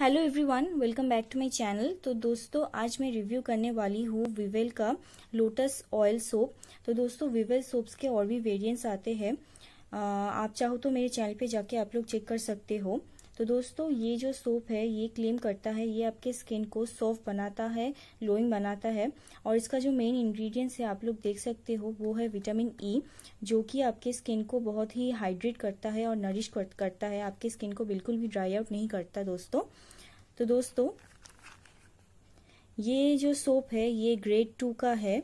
hello everyone welcome back to my channel तो दोस्तों आज मैं रिव्यू करने वाली हूँ विवेल का लोटस ऑयल सोप तो दोस्तों विवेल सोप्स के और भी वेरिएंट्स आते हैं आप चाहो तो मेरे चैनल पे जाके आप लोग चेक कर सकते हो तो दोस्तों ये जो सोप है ये क्लेम करता है ये आपके स्किन को सॉफ्ट बनाता है ग्लोइंग बनाता है और इसका जो मेन इंग्रेडिएंट्स है आप लोग देख सकते हो वो है विटामिन ई e, जो कि आपके स्किन को बहुत ही हाइड्रेट करता है और नरिश करता है आपके स्किन को बिल्कुल भी ड्राई आउट नहीं करता दोस्तों तो दोस्तों ये जो सोप है ये ग्रेड टू का है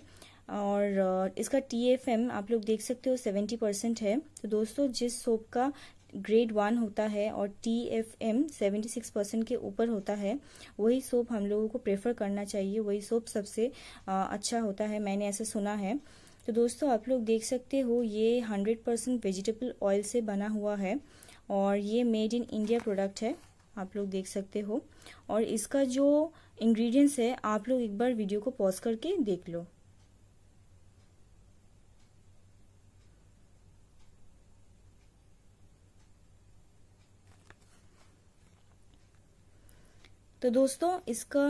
और इसका टी एफ एम आप लोग देख सकते हो सेवेंटी परसेंट है तो दोस्तों जिस सोप का ग्रेड वन होता है और T F M seventy six percent के ऊपर होता है वही सोप हम लोगों को प्रेफर करना चाहिए वही सोप सबसे अच्छा होता है मैंने ऐसा सुना है तो दोस्तों आप लोग देख सकते हो ये हंड्रेड परसेंट वेजिटेबल ऑयल से बना हुआ है और ये मेड इन इंडिया प्रोडक्ट है आप लोग देख सकते हो और इसका जो इंग्रेडिएंट्स है आप लोग एक बार वीडियो को पॉज करके देख लो तो दोस्तों इसका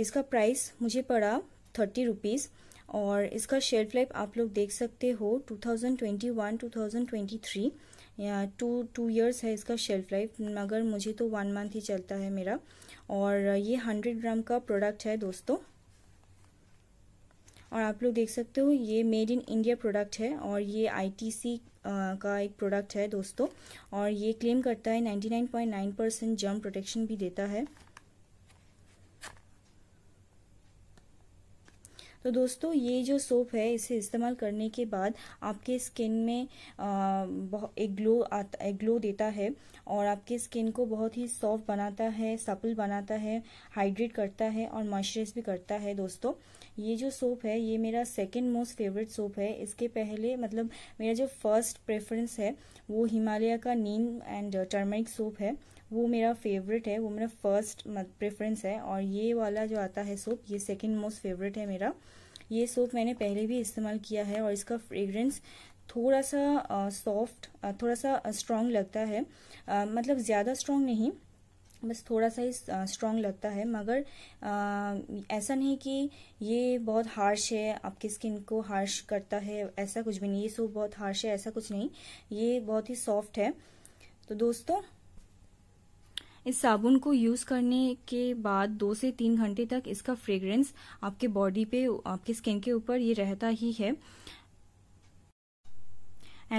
इसका प्राइस मुझे पड़ा थर्टी रुपीज़ और इसका शेल्फ लाइफ आप लोग देख सकते हो 2021, 2023 या टू टू ईयर्स है इसका शेल्फ लाइफ मगर मुझे तो वन मंथ ही चलता है मेरा और ये हंड्रेड ग्राम का प्रोडक्ट है दोस्तों और आप लोग देख सकते हो ये मेड इन इंडिया प्रोडक्ट है और ये आईटीसी का एक प्रोडक्ट है दोस्तों और ये क्लेम करता है 99.9 परसेंट जम प्रोटेक्शन भी देता है तो दोस्तों ये जो सोप है इसे इस्तेमाल करने के बाद आपके स्किन में बहुत एक ग्लो आता एक ग्लो देता है और आपके स्किन को बहुत ही सॉफ्ट बनाता है सपल बनाता है हाइड्रेट करता है और मॉइस्चराइज भी करता है दोस्तों ये जो सोप है ये मेरा सेकेंड मोस्ट फेवरेट सोप है इसके पहले मतलब मेरा जो फर्स्ट प्रेफरेंस है वो हिमालय का नीम एंड टर्मरिक सोप है वो मेरा फेवरेट है वो मेरा फर्स्ट प्रेफरेंस है और ये वाला जो आता है सोप ये सेकेंड मोस्ट फेवरेट है मेरा ये सोप मैंने पहले भी इस्तेमाल किया है और इसका फ्रेग्रेंस थोड़ा सा सॉफ्ट थोड़ा सा स्ट्रांग लगता है आ, मतलब ज़्यादा स्ट्रांग नहीं बस थोड़ा सा ही स्ट्रांग लगता है मगर आ, ऐसा नहीं कि ये बहुत हार्श है आपकी स्किन को हार्श करता है ऐसा कुछ भी नहीं ये सोप बहुत हार्श है ऐसा कुछ नहीं ये बहुत ही सॉफ्ट है तो दोस्तों इस साबुन को यूज करने के बाद दो से तीन घंटे तक इसका फ्रेग्रेंस आपके बॉडी पे आपके स्किन के ऊपर ये रहता ही है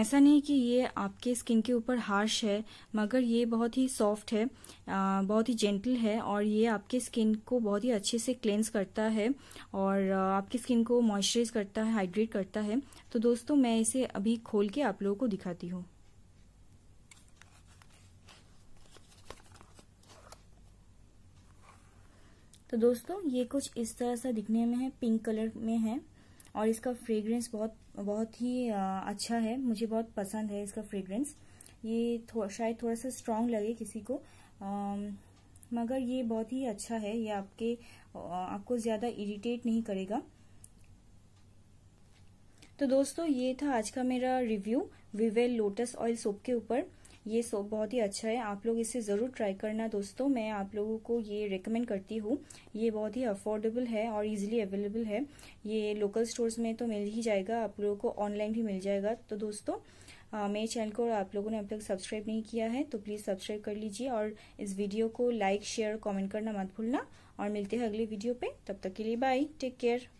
ऐसा नहीं कि ये आपके स्किन के ऊपर हार्श है मगर ये बहुत ही सॉफ्ट है बहुत ही जेंटल है और ये आपके स्किन को बहुत ही अच्छे से क्लेंस करता है और आपकी स्किन को मॉइस्चराइज करता है हाइड्रेट करता है तो दोस्तों मैं इसे अभी खोल के आप लोगों को दिखाती हूँ तो दोस्तों ये कुछ इस तरह सा दिखने में है पिंक कलर में है और इसका फ्रेग्रेंस बहुत बहुत ही अच्छा है मुझे बहुत पसंद है इसका फ्रेग्रेंस ये थो, शायद थोड़ा सा स्ट्रांग लगे किसी को आ, मगर ये बहुत ही अच्छा है ये आपके आपको ज़्यादा इरिटेट नहीं करेगा तो दोस्तों ये था आज का मेरा review Vivel lotus oil soap के ऊपर ये सोप बहुत ही अच्छा है आप लोग इसे ज़रूर ट्राई करना दोस्तों मैं आप लोगों को ये रिकमेंड करती हूँ ये बहुत ही अफोर्डेबल है और इजीली अवेलेबल है ये लोकल स्टोर्स में तो मिल ही जाएगा आप लोगों को ऑनलाइन भी मिल जाएगा तो दोस्तों मेरे चैनल को आप लोगों ने अब तक सब्सक्राइब नहीं किया है तो प्लीज़ सब्सक्राइब कर लीजिए और इस वीडियो को लाइक शेयर कॉमेंट करना मत भूलना और मिलते हैं अगले वीडियो पर तब तक के लिए बाय टेक केयर